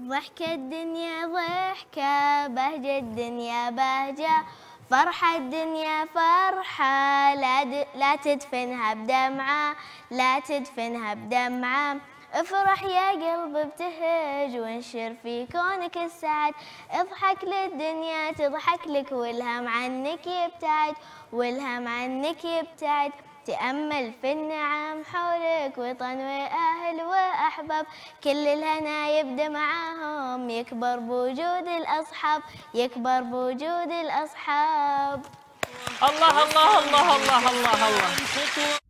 ضحكة الدنيا ضحكة بهجة الدنيا بهجة فرحة الدنيا فرحة لا, لا تدفنها بدمعة لا تدفنها بدمعة افرح يا قلب ابتهج وانشر في كونك السعد اضحك للدنيا تضحك لك والهم عنك يبتعد والهم عنك يبتعد تأمل في النعم حولك وطن وأهل وأحباب كل الهنا يبدأ معاهم يكبر بوجود الأصحاب يكبر بوجود الأصحاب الله الله الله الله الله الله, الله, الله.